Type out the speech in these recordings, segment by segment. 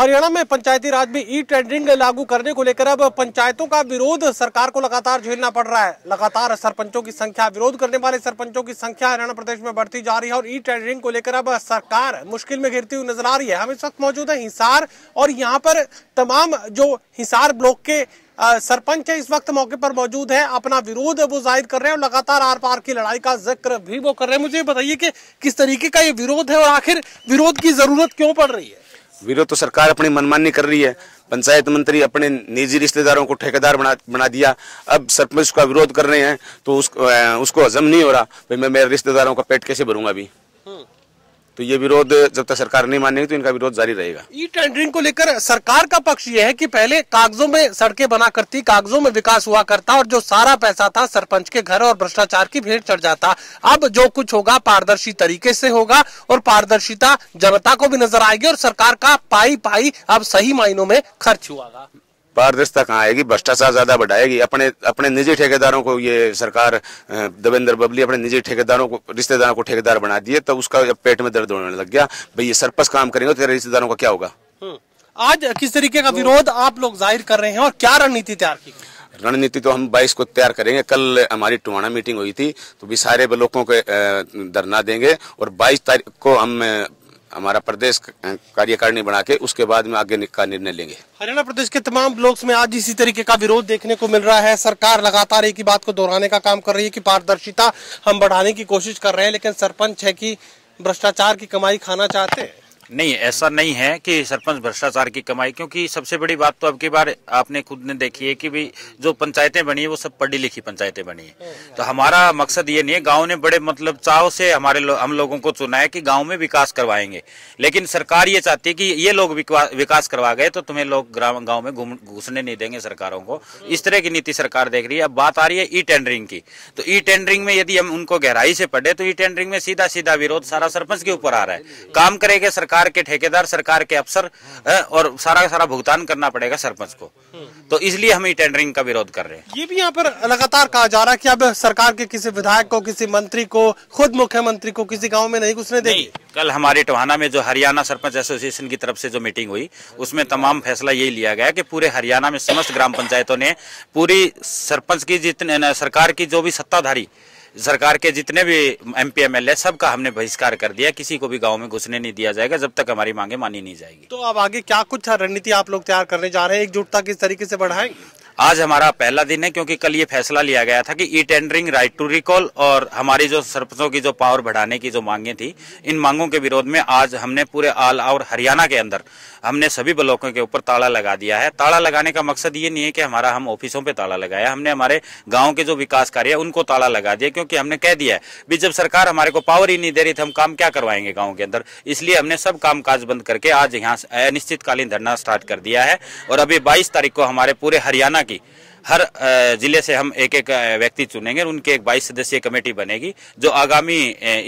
हरियाणा में पंचायती राज में e tendering लागू करने को लेकर अब पंचायतों का विरोध सरकार को लगातार झेलना पड़ रहा है लगातार सरपंचों की संख्या विरोध करने वाले सरपंचों की संख्या हरियाणा प्रदेश में बढ़ती जा रही है और ई टेंडरिंग को लेकर अब सरकार मुश्किल में घिरती हुई नजर आ रही है हम इस वक्त मौजूद है हिसार और यहाँ पर तमाम जो हिसार ब्लॉक के सरपंच है इस वक्त मौके पर मौजूद है अपना विरोध वो जाहिर कर रहे हैं और लगातार आर पार की लड़ाई का जिक्र भी वो कर रहे हैं मुझे बताइए कि किस तरीके का ये विरोध है और आखिर विरोध की जरूरत क्यों पड़ रही है विरोध तो सरकार अपनी मनमानी कर रही है पंचायत मंत्री अपने निजी रिश्तेदारों को ठेकेदार बना बना दिया अब सरपंच का विरोध कर रहे हैं तो उस, उसको हजम नहीं हो रहा भाई मैं मेरे रिश्तेदारों का पेट कैसे भरूंगा अभी हम्म। तो ये विरोध जब तक सरकार नहीं मानेगी तो इनका विरोध जारी रहेगा ई टेंडरिंग को लेकर सरकार का पक्ष ये है कि पहले कागजों में सड़कें बना करती कागजों में विकास हुआ करता और जो सारा पैसा था सरपंच के घर और भ्रष्टाचार की भेंट चढ़ जाता अब जो कुछ होगा पारदर्शी तरीके से होगा और पारदर्शिता जनता को भी नजर आएगी और सरकार का पाई पाई अब सही मायनों में खर्च हुआ पारदर्शिता कहाँ आएगी भ्रष्टाचार ज्यादा बढ़ाएगी अपने अपने निजी ठेकेदारों को ये सरकार देवेंद्र बबली अपने निजी ठेकेदारों को रिश्तेदारों को ठेकेदार बना दिए तो उसका पेट में दर्द होने लग गया भाई ये सरपस काम करेंगे तो तेरे रिश्तेदारों का क्या होगा हम्म। आज किस तरीके का विरोध आप लोग जाहिर कर रहे हैं और क्या रणनीति तैयार की रणनीति तो हम 22 को तैयार करेंगे कल हमारी टुवाना मीटिंग हुई थी तो भी सारे ब्लॉकों के धरना देंगे और 22 तारीख को हम हमारा प्रदेश कार्यकारिणी बना के उसके बाद में आगे का निर्णय लेंगे हरियाणा प्रदेश के तमाम ब्लॉक्स में आज इसी तरीके का विरोध देखने को मिल रहा है सरकार लगातार एक ही बात को दोहराने का काम कर रही है कि पारदर्शिता हम बढ़ाने की कोशिश कर रहे हैं लेकिन सरपंच है कि भ्रष्टाचार की कमाई खाना चाहते हैं नहीं ऐसा नहीं है कि सरपंच भ्रष्टाचार की कमाई क्योंकि सबसे बड़ी बात तो अब की बार आपने खुद ने देखी है कि भी जो पंचायतें बनी है वो सब पढ़ी लिखी पंचायतें बनी है तो हमारा मकसद ये नहीं है गांव ने बड़े मतलब चाव से हमारे लो, हम लोगों को चुना है कि गाँव में विकास करवाएंगे लेकिन सरकार ये चाहती है कि ये लोग विकास करवा गए तो तुम्हें लोग गाँव में घुसने नहीं देंगे सरकारों को इस तरह की नीति सरकार देख रही है अब बात आ रही है ई टेंडरिंग की तो ई टेंडरिंग में यदि हम उनको गहराई से पढ़े तो ई टेंडरिंग में सीधा सीधा विरोध सारा सरपंच के ऊपर आ रहा है काम करेगा सरकार सरकार के ठेकेदार सरकार के अफसर और सारा का सारा भुगतान करना पड़ेगा सरपंच को तो इसलिए हम टेंडरिंग का विरोध कर रहे हैं ये भी यहाँ पर लगातार कहा जा रहा है कि अब सरकार के किसी विधायक को किसी मंत्री को खुद मुख्यमंत्री को किसी गाँव में नहीं घुसने देगी कल हमारे टोहाना में जो हरियाणा सरपंच एसोसिएशन की तरफ से जो मीटिंग हुई उसमें तमाम फैसला यही लिया गया कि पूरे हरियाणा में समस्त ग्राम पंचायतों ने पूरी सरपंच की जितने सरकार की जो भी सत्ताधारी सरकार के जितने भी M P M L A सबका हमने बहिष्कार कर दिया किसी को भी गाँव में घुसने नहीं दिया जाएगा जब तक हमारी मांगे मानी नहीं जाएगी तो अब आगे क्या कुछ रणनीति आप लोग तैयार करने जा रहे हैं एकजुटता किस तरीके से बढ़ाएंगे आज हमारा पहला दिन है क्योंकि कल ये फैसला लिया गया था कि e tendering right to recall और हमारी जो सरपंचों की जो पावर बढ़ाने की जो मांगे थी इन मांगों के विरोध में आज हमने पूरे आल और हरियाणा के अंदर हमने सभी ब्लॉकों के ऊपर ताला लगा दिया है ताला लगाने का मकसद ये नहीं है कि हमारा हम ऑफिसों पर ताला लगाया हमने हमारे गाँव के जो विकास कार्य है उनको ताला लगा दिया क्योंकि हमने कह दिया है भी जब सरकार हमारे को पावर ही नहीं दे रही थी तो हम काम क्या करवाएंगे गाँव के अंदर इसलिए हमने सब कामकाज बंद करके आज यहाँ अनिश्चितकालीन धरना स्टार्ट कर दिया है और अभी बाईस तारीख को हमारे पूरे हरियाणा की हर जिले से हम एक एक व्यक्ति चुनेंगे उनकी एक बाईस सदस्यीय कमेटी बनेगी जो आगामी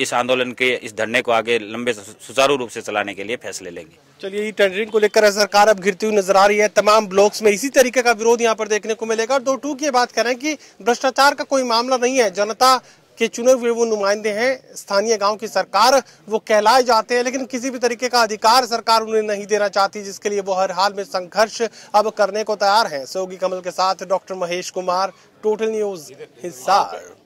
इस आंदोलन के इस धरने को आगे लंबे सुचारू रूप से चलाने के लिए फैसले लेंगे चलिए ये टेंडरिंग को लेकर सरकार अब घिरती हुई नजर आ रही है तमाम ब्लॉक्स में इसी तरीके का विरोध यहाँ पर देखने को मिलेगा और दो टू की बात करें कि भ्रष्टाचार का कोई मामला नहीं है जनता के चुने हुए वो नुमाइंदे हैं स्थानीय गांव की सरकार वो कहलाए जाते हैं लेकिन किसी भी तरीके का अधिकार सरकार उन्हें नहीं देना चाहती जिसके लिए वो हर हाल में संघर्ष अब करने को तैयार हैं सोगी कमल के साथ doctor Mahesh Kumar total news Hisar